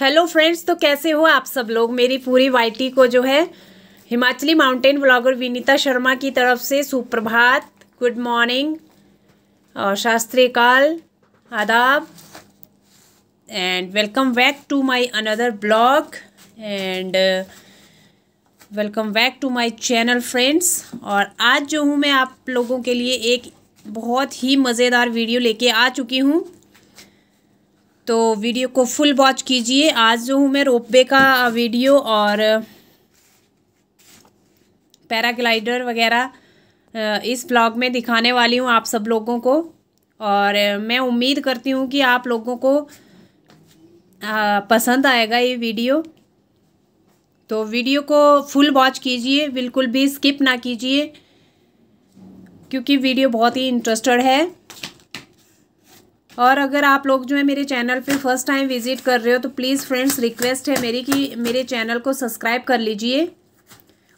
hello friends तो कैसे हो आप सब लोग मेरी पूरी वाइटी को जो है हिमाचली माउंटेन ब्लॉगर विनीता शर्मा की तरफ से सुप्रभात गुड मॉर्निंग और शास्त्रीय काल आदाब and welcome back to my another blog and welcome back to my channel friends और आज जो हूँ मैं आप लोगों के लिए एक बहुत ही मज़ेदार वीडियो लेके आ चुकी हूँ तो वीडियो को फुल वॉच कीजिए आज जो हूँ मैं रोपवे का वीडियो और पैराग्लाइडर वगैरह इस ब्लॉग में दिखाने वाली हूँ आप सब लोगों को और मैं उम्मीद करती हूँ कि आप लोगों को पसंद आएगा ये वीडियो तो वीडियो को फुल वॉच कीजिए बिल्कुल भी स्किप ना कीजिए क्योंकि वीडियो बहुत ही इंटरेस्टेड है और अगर आप लोग जो है मेरे चैनल पे फर्स्ट टाइम विजिट कर रहे हो तो प्लीज़ फ्रेंड्स रिक्वेस्ट है मेरी कि मेरे चैनल को सब्सक्राइब कर लीजिए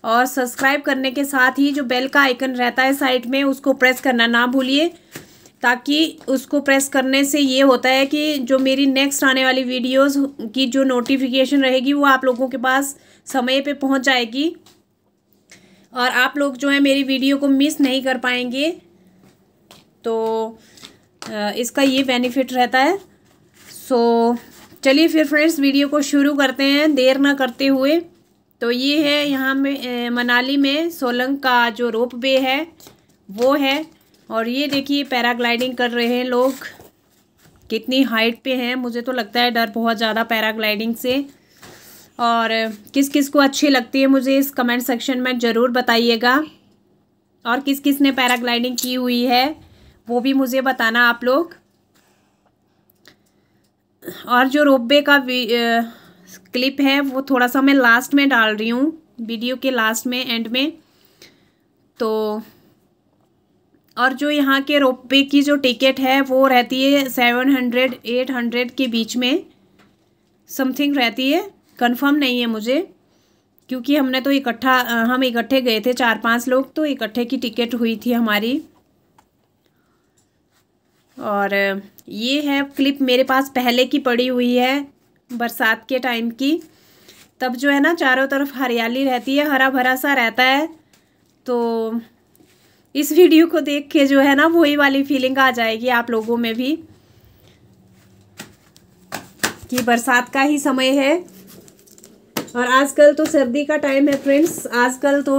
और सब्सक्राइब करने के साथ ही जो बेल का आइकन रहता है साइड में उसको प्रेस करना ना भूलिए ताकि उसको प्रेस करने से ये होता है कि जो मेरी नेक्स्ट आने वाली वीडियोस की जो नोटिफिकेशन रहेगी वो आप लोगों के पास समय पे पहुंच जाएगी और आप लोग जो है मेरी वीडियो को मिस नहीं कर पाएंगे तो इसका ये बेनिफिट रहता है सो so, चलिए फिर फ्रेंड्स वीडियो को शुरू करते हैं देर ना करते हुए तो ये है यहाँ में मनाली में सोलंग का जो रोप वे है वो है और ये देखिए पैराग्लाइडिंग कर रहे हैं लोग कितनी हाइट पे हैं मुझे तो लगता है डर बहुत ज़्यादा पैराग्लाइडिंग से और किस किस को अच्छी लगती है मुझे इस कमेंट सेक्शन में ज़रूर बताइएगा और किस किस ने पैराग्लाइडिंग की हुई है वो भी मुझे बताना आप लोग और जो रोपवे का क्लिप है वो थोड़ा सा मैं लास्ट में डाल रही हूँ वीडियो के लास्ट में एंड में तो और जो यहाँ के रोपवे की जो टिकट है वो रहती है सेवन हंड्रेड एट हंड्रेड के बीच में समथिंग रहती है कंफर्म नहीं है मुझे क्योंकि हमने तो इकट्ठा हम इकट्ठे गए थे चार पांच लोग तो इकट्ठे की टिकट हुई थी हमारी और ये है क्लिप मेरे पास पहले की पड़ी हुई है बरसात के टाइम की तब जो है ना चारों तरफ हरियाली रहती है हरा भरा सा रहता है तो इस वीडियो को देख के जो है ना वही वाली फीलिंग आ जाएगी आप लोगों में भी कि बरसात का ही समय है और आजकल तो सर्दी का टाइम है फ्रेंड्स आजकल तो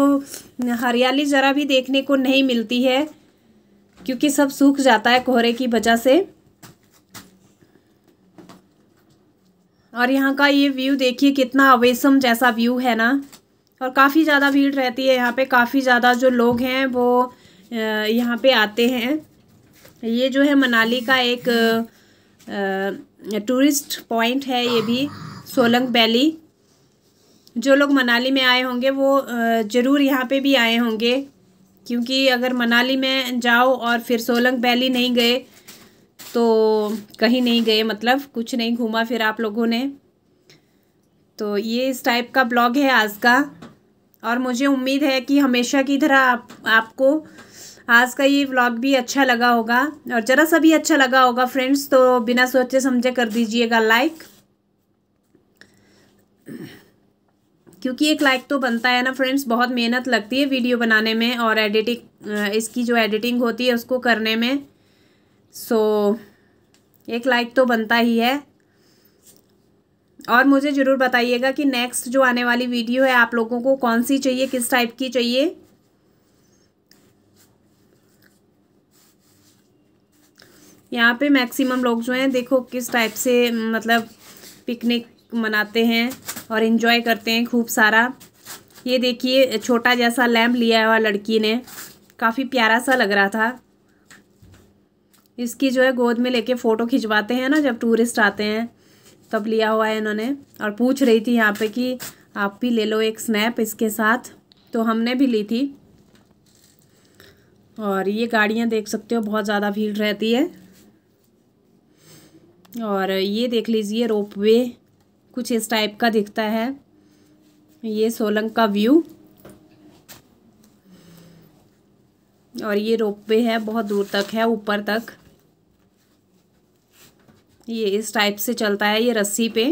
हरियाली ज़रा भी देखने को नहीं मिलती है क्योंकि सब सूख जाता है कोहरे की वजह से और यहाँ का ये व्यू देखिए कितना अवेसम जैसा व्यू है ना और काफ़ी ज़्यादा भीड़ रहती है यहाँ पे काफ़ी ज़्यादा जो लोग हैं वो यहाँ पे आते हैं ये जो है मनाली का एक टूरिस्ट पॉइंट है ये भी सोलंग वैली जो लोग मनाली में आए होंगे वो ज़रूर यहाँ पे भी आए होंगे क्योंकि अगर मनाली में जाओ और फिर सोलंग वैली नहीं गए तो कहीं नहीं गए मतलब कुछ नहीं घूमा फिर आप लोगों ने तो ये इस टाइप का ब्लॉग है आज का और मुझे उम्मीद है कि हमेशा की तरह आप आपको आज का ये व्लॉग भी अच्छा लगा होगा और ज़रा सा भी अच्छा लगा होगा फ्रेंड्स तो बिना सोचे समझे कर दीजिएगा लाइक क्योंकि एक लाइक तो बनता है ना फ्रेंड्स बहुत मेहनत लगती है वीडियो बनाने में और एडिटिंग इसकी जो एडिटिंग होती है उसको करने में सो so, एक लाइक तो बनता ही है और मुझे ज़रूर बताइएगा कि नेक्स्ट जो आने वाली वीडियो है आप लोगों को कौन सी चाहिए किस टाइप की चाहिए यहाँ पे मैक्सिमम लोग जो हैं देखो किस टाइप से मतलब पिकनिक मनाते हैं और इन्जॉय करते हैं खूब सारा ये देखिए छोटा जैसा लैम्प लिया हुआ लड़की ने काफ़ी प्यारा सा लग रहा था इसकी जो है गोद में लेके फ़ोटो खिंचवाते हैं ना जब टूरिस्ट आते हैं तब लिया हुआ है इन्होंने और पूछ रही थी यहाँ पे कि आप भी ले लो एक स्नैप इसके साथ तो हमने भी ली थी और ये गाड़ियाँ देख सकते हो बहुत ज़्यादा भीड़ रहती है और ये देख लीजिए रोप वे कुछ इस टाइप का दिखता है ये सोलंग का व्यू और ये रोपवे है बहुत दूर तक है ऊपर तक ये इस टाइप से चलता है ये रस्सी पे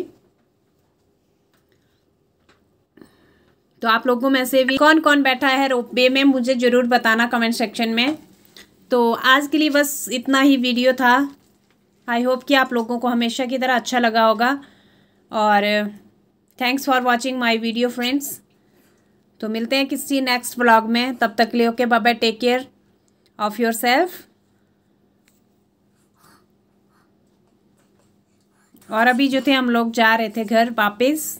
तो आप लोगों में से भी कौन कौन बैठा है रोपवे में मुझे ज़रूर बताना कमेंट सेक्शन में तो आज के लिए बस इतना ही वीडियो था आई होप कि आप लोगों को हमेशा की तरह अच्छा लगा होगा और thanks for watching my video friends तो मिलते हैं किसी नेक्स्ट ब्लॉग में तब तक ले okay bye take care of yourself और अभी जो थे हम लोग जा रहे थे घर वापस